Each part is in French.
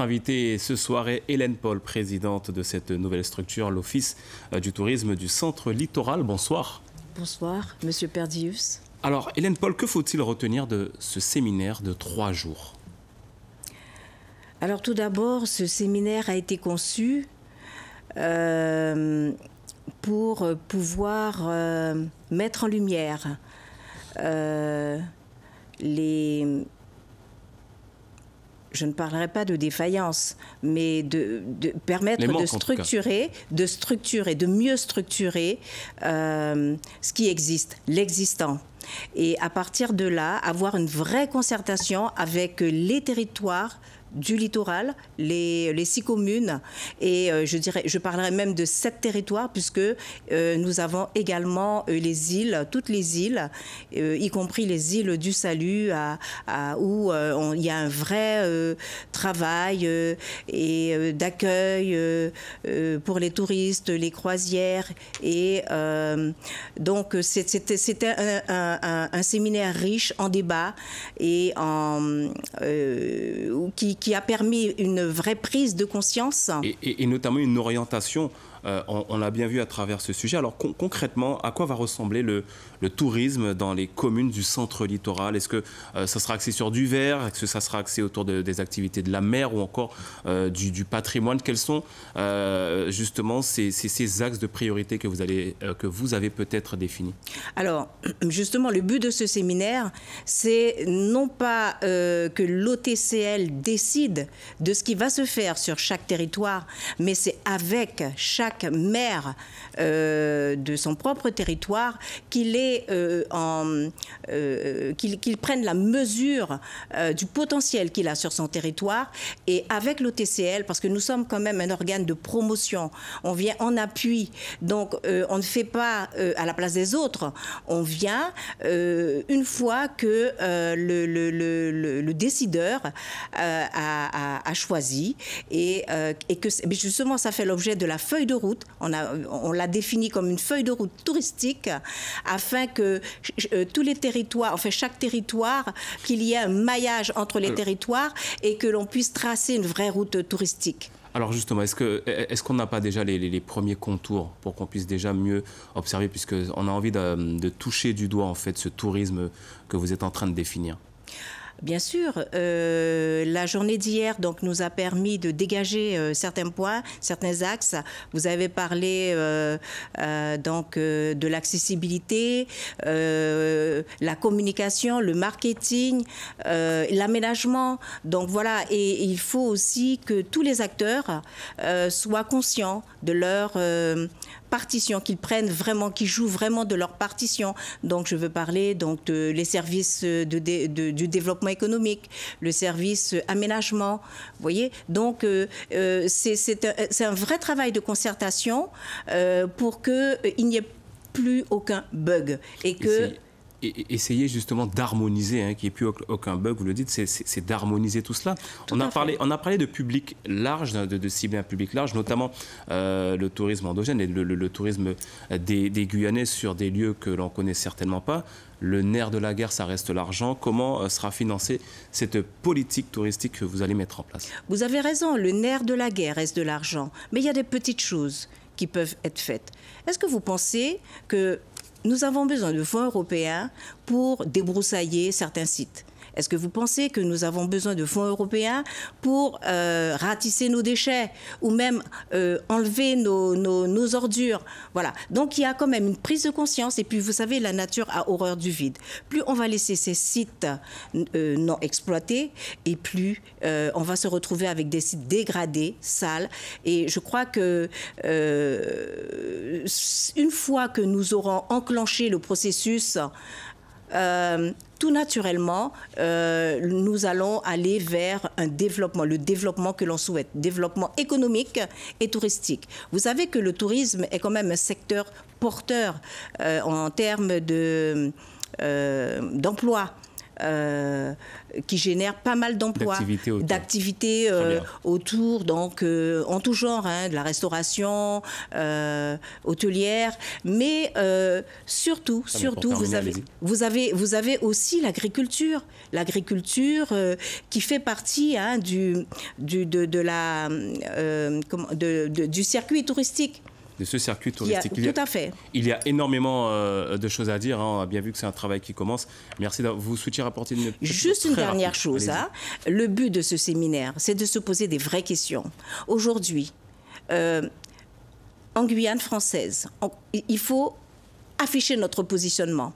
invitée ce soir est Hélène Paul, présidente de cette nouvelle structure, l'Office euh, du tourisme du Centre Littoral. Bonsoir. Bonsoir, Monsieur Perdius. Alors, Hélène Paul, que faut-il retenir de ce séminaire de trois jours Alors, tout d'abord, ce séminaire a été conçu euh, pour pouvoir euh, mettre en lumière les, je ne parlerai pas de défaillance, mais de, permettre de structurer, de structurer, de mieux structurer euh, ce qui existe, l'existant. Et à partir de là, avoir une vraie concertation avec les territoires, du littoral, les, les six communes, et euh, je, dirais, je parlerai même de sept territoires, puisque euh, nous avons également euh, les îles, toutes les îles, y compris les îles du Salut, où il y a un vrai travail et d'accueil pour les touristes, les croisières. Et donc, c'était un, séminaire riche en débats et en, qui, qui a permis une vraie prise de conscience. Et, notamment une orientation, euh, on, l'a bien vu à travers ce sujet. Alors concrètement, à quoi va ressembler le, tourisme dans les communes du centre littoral Est-ce que euh, ça sera axé sur du verre Est-ce que ça sera axé autour des activités de la mer ou encore euh, du, patrimoine Quels sont justement ces, axes de priorité que vous, allez, que vous avez peut-être définis Alors justement, le but de ce séminaire, c'est non pas que l'OTCL décide de ce qui va se faire sur chaque territoire, mais c'est avec chaque maire euh, de son propre territoire qu'il est euh, en euh, qu'il prenne la mesure du potentiel qu'il a sur son territoire et avec l'OTCL parce que nous sommes quand même un organe de promotion, on vient en appui, donc on ne fait pas à la place des autres, on vient une fois que le, décideur le, le, décideur a, choisi. Et, euh, que justement, ça fait l'objet de la feuille de route. On, a, on l'a définie comme une feuille de route touristique afin que euh, tous les territoires, enfin chaque territoire, qu'il y ait un maillage entre les euh. territoires et que l'on puisse tracer une vraie route touristique. Alors justement, est-ce qu'on est qu'on n'a pas déjà les, premiers contours pour qu'on puisse déjà mieux observer, puisqu'on a envie de, de toucher du doigt en fait ce tourisme que vous êtes en train de définir Bien sûr, euh, la journée d'hier donc nous a permis de dégager euh, certains points, certains axes. Vous avez parlé euh, donc de l'accessibilité, la communication, le marketing, l'aménagement. Donc voilà, et, il faut aussi que tous les acteurs soient conscients de leur partition, qu'ils prennent vraiment, qu'ils jouent vraiment de leur partition. Donc, je veux parler donc les services de, du développement économique, le service aménagement. Vous voyez, donc euh, euh, c'est un, vrai travail de concertation euh, pour que il n'y ait plus aucun bug et que essayer justement d'harmoniser, hein, qu'il n'y plus aucun bug, vous le dites, c'est d'harmoniser tout cela. on, a parlé, on a parlé de public large, hein, de, de cibler un public large, notamment euh, le tourisme endogène et le, tourisme euh, des, Guyanais sur des lieux que l'on connaît certainement pas. Le nerf de la guerre, ça reste l'argent. Comment euh, sera financée cette politique touristique que vous allez mettre en place Vous avez raison, le nerf de la guerre reste de l'argent. Mais il y a des petites choses qui peuvent être faites. Est-ce que vous pensez que nous avons besoin de fonds européens pour débroussailler certains sites. Est-ce que vous pensez que nous avons besoin de fonds européens pour euh, ratisser nos déchets ou même euh, enlever nos, ordures Voilà. Donc il y a quand même une prise de conscience. Et puis vous savez, la nature a horreur du vide. Plus on va laisser ces sites euh, non exploités et plus on va se retrouver avec des sites dégradés, sales. Et je crois que une fois que nous aurons enclenché le processus euh, tout naturellement, euh, nous allons aller vers un développement, le développement que l'on souhaite, développement économique et touristique. Vous savez que le tourisme est quand même un secteur porteur euh, en termes d'emploi. Euh, qui génère pas mal d'emplois, d'activités autour. Euh, donc euh, en tout genre, hein, de la restauration, hôtelière, mais surtout, ah, surtout, vous avez, vous avez, vous avez aussi l'agriculture, l'agriculture qui fait partie hein, du, du, de, la, de, du circuit touristique de ce circuit touristique. Il y a, tout à fait. Il y a énormément euh, de choses à dire. On hein, a bien vu que c'est un travail qui commence. Merci de vous soutenir à apporter une Juste une dernière chose. Hein. Le but de ce séminaire, c'est de se poser des vraies questions. Aujourd'hui, euh, en Guyane française, il faut afficher notre positionnement.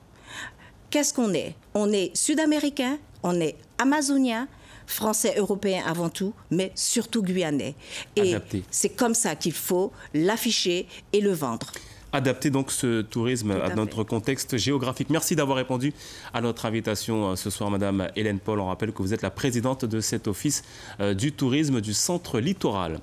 Qu'est-ce qu'on est On est sud-américain, on est amazonien, français, européen avant tout, mais surtout guyanais. Et c'est comme ça qu'il faut l'afficher et le vendre adapter donc ce tourisme à, notre contexte géographique. Merci d'avoir répondu à notre invitation euh, ce soir, Madame Hélène Paul. On rappelle que vous êtes la présidente de cet office euh, du tourisme du centre littoral.